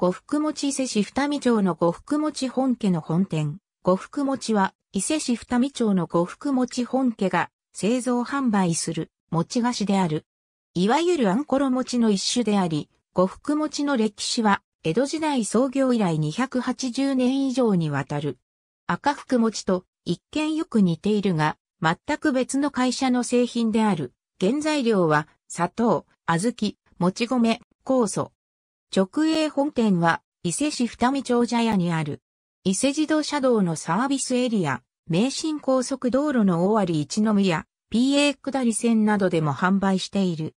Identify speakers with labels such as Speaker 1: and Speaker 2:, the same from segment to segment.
Speaker 1: 呉福餅伊勢市二見町の呉福餅本家の本店。呉福餅は、伊勢市二見町の呉福餅本家が製造販売する餅菓子である。いわゆるあんころ餅の一種であり、呉福餅の歴史は、江戸時代創業以来280年以上にわたる。赤福餅と一見よく似ているが、全く別の会社の製品である。原材料は、砂糖、小豆、もち米、酵素、直営本店は伊勢市二見町茶屋にある。伊勢自動車道のサービスエリア、名神高速道路の大有一宮、PA 下り線などでも販売している。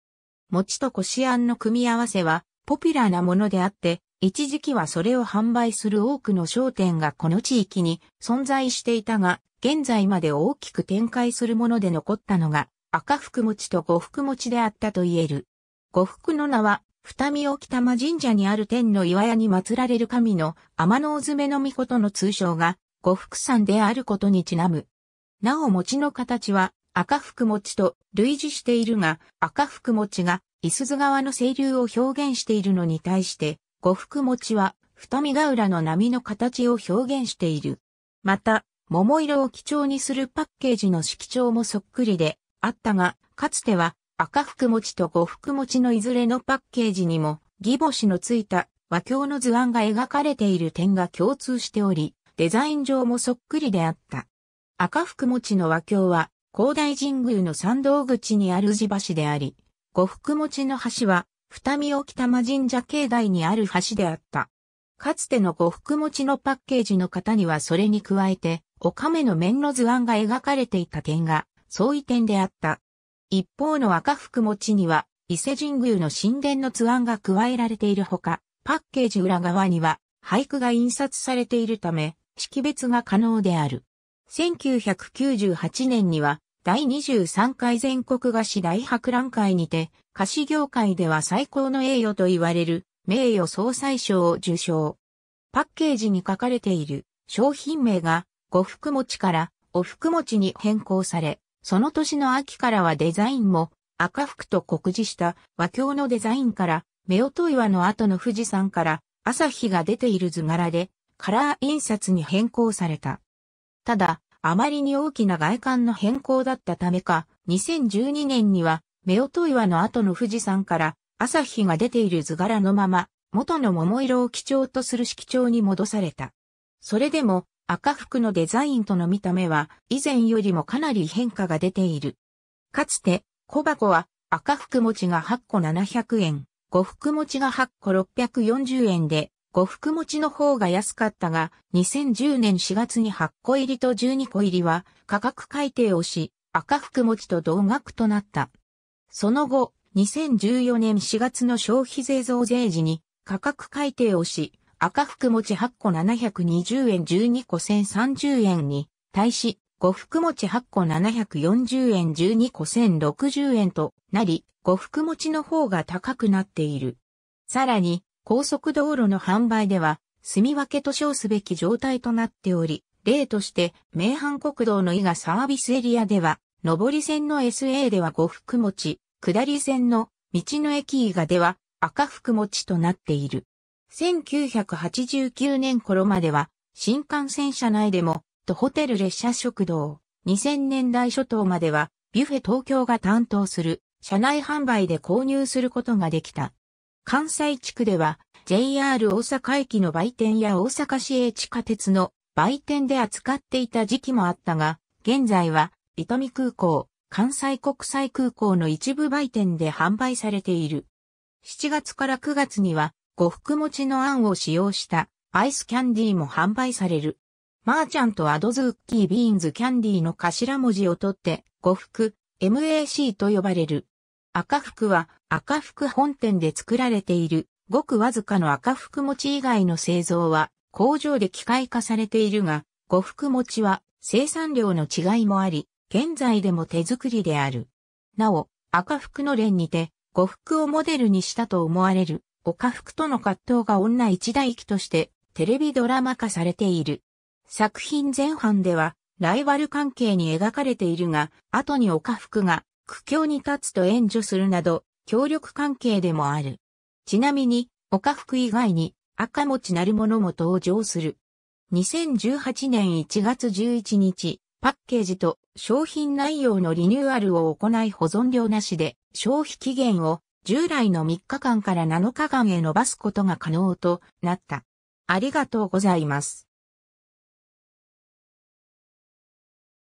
Speaker 1: 餅とこしあんの組み合わせはポピュラーなものであって、一時期はそれを販売する多くの商店がこの地域に存在していたが、現在まで大きく展開するもので残ったのが赤福餅と五福餅であったと言える。五福の名は二見沖玉神社にある天の岩屋に祀られる神の天の爪の御事の通称が五福山であることにちなむ。なお餅の形は赤福餅と類似しているが、赤福餅が伊豆川の清流を表現しているのに対して、五福餅は二見ヶ浦の波の形を表現している。また、桃色を基調にするパッケージの色調もそっくりであったが、かつては赤福餅と五福餅のいずれのパッケージにも、ギボシのついた和鏡の図案が描かれている点が共通しており、デザイン上もそっくりであった。赤福餅の和鏡は、広大神宮の参道口にある地橋であり、五福餅の橋は、二見沖玉神社境内にある橋であった。かつての五福餅のパッケージの方にはそれに加えて、お亀の面の図案が描かれていた点が、相違点であった。一方の赤福餅には、伊勢神宮の神殿の図案が加えられているほか、パッケージ裏側には、俳句が印刷されているため、識別が可能である。1998年には、第23回全国菓子大博覧会にて、菓子業界では最高の栄誉と言われる、名誉総裁賞を受賞。パッケージに書かれている商品名が、呉服餅からお服餅に変更され、その年の秋からはデザインも赤服と告示した和鏡のデザインから目音岩の後の富士山から朝日が出ている図柄でカラー印刷に変更された。ただ、あまりに大きな外観の変更だったためか、2012年には目音岩の後の富士山から朝日が出ている図柄のまま元の桃色を基調とする色調に戻された。それでも赤服のデザインとの見た目は以前よりもかなり変化が出ている。かつて小箱は赤福餅が8個700円、服福餅が8個640円で、服福餅の方が安かったが、2010年4月に8個入りと12個入りは価格改定をし、赤福餅と同額となった。その後、2014年4月の消費税増税時に価格改定をし、赤福餅8個720円12個1030円に、対し、五福餅8個740円12個1060円となり、五福餅の方が高くなっている。さらに、高速道路の販売では、住み分けと称すべき状態となっており、例として、名阪国道の伊賀サービスエリアでは、上り線の SA では五福餅、下り線の道の駅伊賀では赤福餅となっている。1989年頃までは、新幹線車内でも、とホテル列車食堂、2000年代初頭までは、ビュフェ東京が担当する、車内販売で購入することができた。関西地区では、JR 大阪駅の売店や大阪市営地下鉄の売店で扱っていた時期もあったが、現在は、伊丹空港、関西国際空港の一部売店で販売されている。7月から9月には、呉服餅のあんを使用したアイスキャンディーも販売される。マーチャントアドズッキービーンズキャンディーの頭文字を取って、呉服、MAC と呼ばれる。赤服は赤服本店で作られている、ごくわずかの赤服餅以外の製造は工場で機械化されているが、呉服餅は生産量の違いもあり、現在でも手作りである。なお、赤服の連にて、呉服をモデルにしたと思われる岡福との葛藤が女一大記としてテレビドラマ化されている。作品前半ではライバル関係に描かれているが、後に岡福が苦境に立つと援助するなど、協力関係でもある。ちなみに、岡福以外に赤持なるものも登場する。2018年1月11日、パッケージと商品内容のリニューアルを行い保存料なしで消費期限を従来の3日間から7日間へ伸ばすことが可能となった。ありがとうございます。